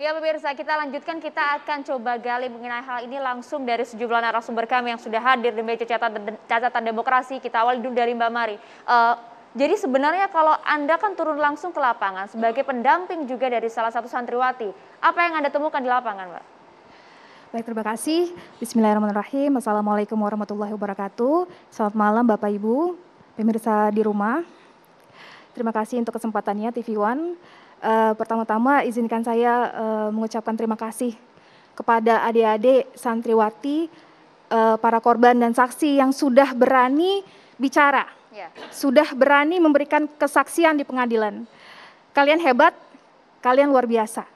Ya pemirsa, kita lanjutkan. Kita akan coba gali mengenai hal ini langsung dari sejumlah narasumber kami yang sudah hadir di meja catatan, demokrasi. Kita awali dulu dari Mbak Mari. Uh, jadi sebenarnya kalau Anda kan turun langsung ke lapangan sebagai pendamping juga dari salah satu santriwati, apa yang Anda temukan di lapangan, Mbak? Baik, terima kasih. Bismillahirrahmanirrahim. Assalamualaikum warahmatullahi wabarakatuh. Selamat malam Bapak Ibu, pemirsa di rumah. Terima kasih untuk kesempatannya TV One. Uh, pertama-tama izinkan saya uh, mengucapkan terima kasih kepada adik-adik santriwati, uh, para korban dan saksi yang sudah berani bicara, ya. sudah berani memberikan kesaksian di pengadilan. Kalian hebat, kalian luar biasa.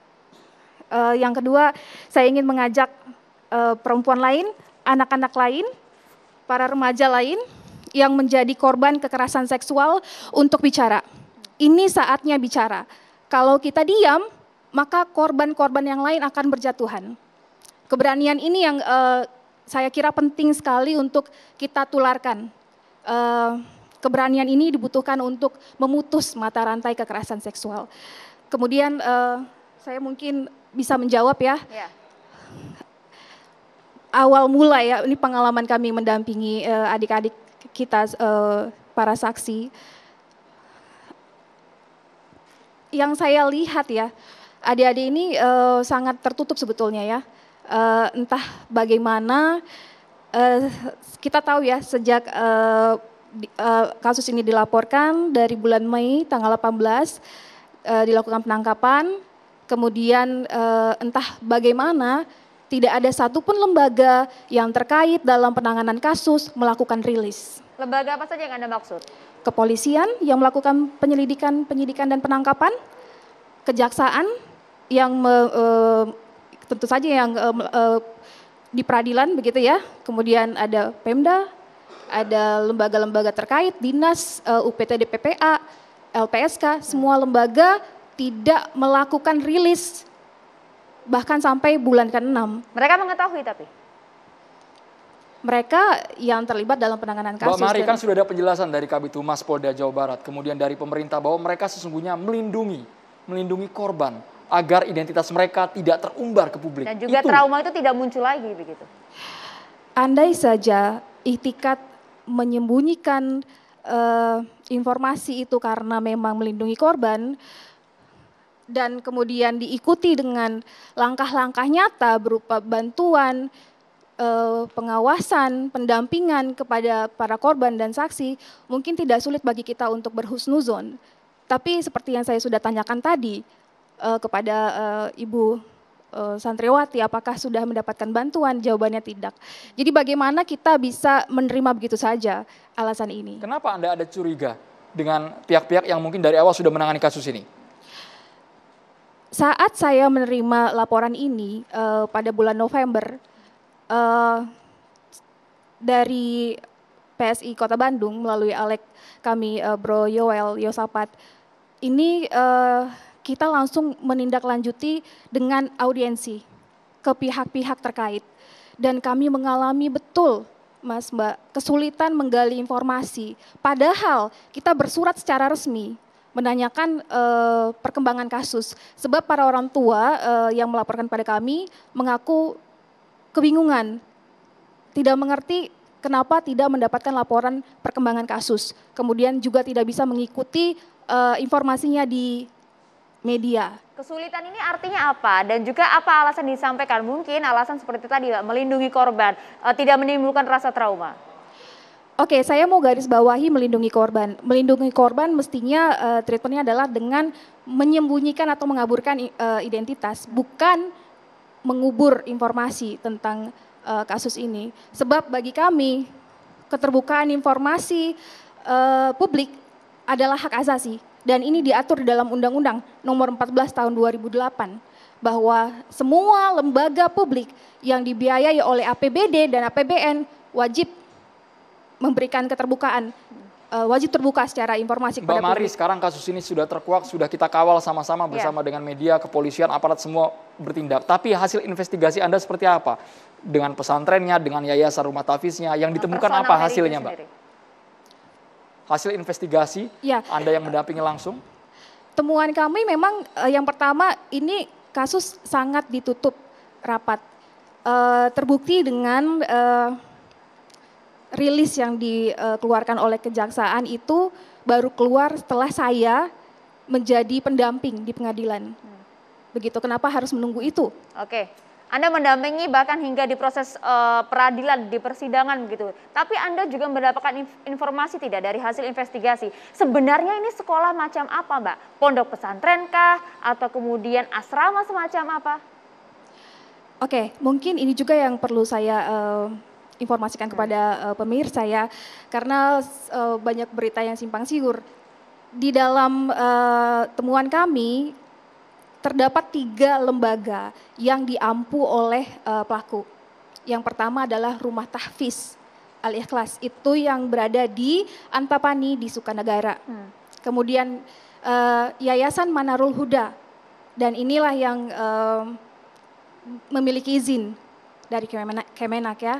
Uh, yang kedua, saya ingin mengajak uh, perempuan lain, anak-anak lain, para remaja lain yang menjadi korban kekerasan seksual untuk bicara. Ini saatnya bicara kalau kita diam, maka korban-korban yang lain akan berjatuhan. Keberanian ini yang uh, saya kira penting sekali untuk kita tularkan. Uh, keberanian ini dibutuhkan untuk memutus mata rantai kekerasan seksual. Kemudian uh, saya mungkin bisa menjawab ya. ya. Awal mula ya, ini pengalaman kami mendampingi adik-adik kita para saksi yang saya lihat ya, adik-adik ini uh, sangat tertutup sebetulnya ya. Uh, entah bagaimana uh, kita tahu ya sejak uh, di, uh, kasus ini dilaporkan dari bulan Mei tanggal 18 uh, dilakukan penangkapan. Kemudian uh, entah bagaimana tidak ada satupun lembaga yang terkait dalam penanganan kasus melakukan rilis. Lembaga apa saja yang Anda maksud? Kepolisian yang melakukan penyelidikan, penyidikan dan penangkapan, kejaksaan yang me, e, tentu saja yang e, e, di peradilan begitu ya. Kemudian ada Pemda, ada lembaga-lembaga terkait, dinas, e, UPT DPPA, LPSK, semua lembaga tidak melakukan rilis bahkan sampai bulan ke-6. Mereka mengetahui tapi? mereka yang terlibat dalam penanganan kasus. Mbak Mari kan sudah ada penjelasan dari Kabit Humas Polda Jawa Barat, kemudian dari pemerintah bahwa mereka sesungguhnya melindungi, melindungi korban agar identitas mereka tidak terumbar ke publik. Dan juga itu. trauma itu tidak muncul lagi begitu. Andai saja itikat menyembunyikan uh, informasi itu karena memang melindungi korban, dan kemudian diikuti dengan langkah-langkah nyata berupa bantuan, Eh, pengawasan, pendampingan kepada para korban dan saksi, mungkin tidak sulit bagi kita untuk berhusnuzon. Tapi seperti yang saya sudah tanyakan tadi eh, kepada eh, Ibu santriwati apakah sudah mendapatkan bantuan? Jawabannya tidak. Jadi bagaimana kita bisa menerima begitu saja alasan ini? Kenapa Anda ada curiga dengan pihak-pihak yang mungkin dari awal sudah menangani kasus ini? Saat saya menerima laporan ini pada bulan November, uh, dari PSI Kota Bandung melalui Alek kami uh, Bro Yoel Yosapat ini uh, kita langsung menindaklanjuti dengan audiensi ke pihak-pihak terkait dan kami mengalami betul Mas Mbak kesulitan menggali informasi padahal kita bersurat secara resmi menanyakan uh, perkembangan kasus sebab para orang tua uh, yang melaporkan pada kami mengaku kebingungan, tidak mengerti kenapa tidak mendapatkan laporan perkembangan kasus. Kemudian juga tidak bisa mengikuti uh, informasinya di media. Kesulitan ini artinya apa? Dan juga apa alasan disampaikan? Mungkin alasan seperti tadi, melindungi korban, uh, tidak menimbulkan rasa trauma. Oke, saya mau garis bawahi melindungi korban. Melindungi korban mestinya uh, treatmentnya adalah dengan menyembunyikan atau mengaburkan uh, identitas, bukan mengubur informasi tentang uh, kasus ini. Sebab bagi kami keterbukaan informasi uh, publik adalah hak asasi dan ini diatur di dalam Undang-Undang Nomor 14 Tahun 2008 bahwa semua lembaga publik yang dibiayai oleh APBD dan APBN wajib memberikan keterbukaan uh, wajib terbuka secara informasi kepada Mbak Mari, publik. sekarang kasus ini sudah terkuak, sudah kita kawal sama-sama ya. bersama yeah. dengan media, kepolisian, aparat semua bertindak. Tapi hasil investigasi Anda seperti apa? Dengan pesantrennya, dengan yayasan rumah tafisnya, yang ditemukan Personal apa hasilnya, Mbak? Hasil investigasi yeah. Anda yang mendampingi langsung? Temuan kami memang uh, yang pertama ini kasus sangat ditutup rapat. Uh, terbukti dengan uh, rilis yang dikeluarkan oleh kejaksaan itu baru keluar setelah saya menjadi pendamping di pengadilan. Begitu, kenapa harus menunggu itu? Oke, Anda mendampingi bahkan hingga di proses uh, peradilan, di persidangan begitu. Tapi Anda juga mendapatkan informasi tidak dari hasil investigasi. Sebenarnya ini sekolah macam apa Mbak? Pondok pesantren kah? Atau kemudian asrama semacam apa? Oke, mungkin ini juga yang perlu saya... Uh, informasikan kepada uh, pemirsa ya karena uh, banyak berita yang simpang siur. Di dalam uh, temuan kami terdapat tiga lembaga yang diampu oleh uh, pelaku. Yang pertama adalah rumah tahfiz al-ikhlas itu yang berada di Antapani di Sukanegara. Hmm. Kemudian uh, Yayasan Manarul Huda dan inilah yang uh, memiliki izin dari Kemenak, Kemenak ya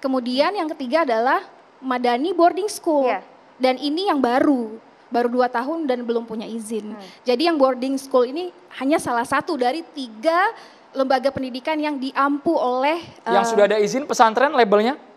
Kemudian yang ketiga adalah Madani Boarding School. Yeah. Dan ini yang baru, baru dua tahun dan belum punya izin. Hmm. Jadi yang boarding school ini hanya salah satu dari tiga lembaga pendidikan yang diampu oleh... Yang uh, sudah ada izin pesantren labelnya?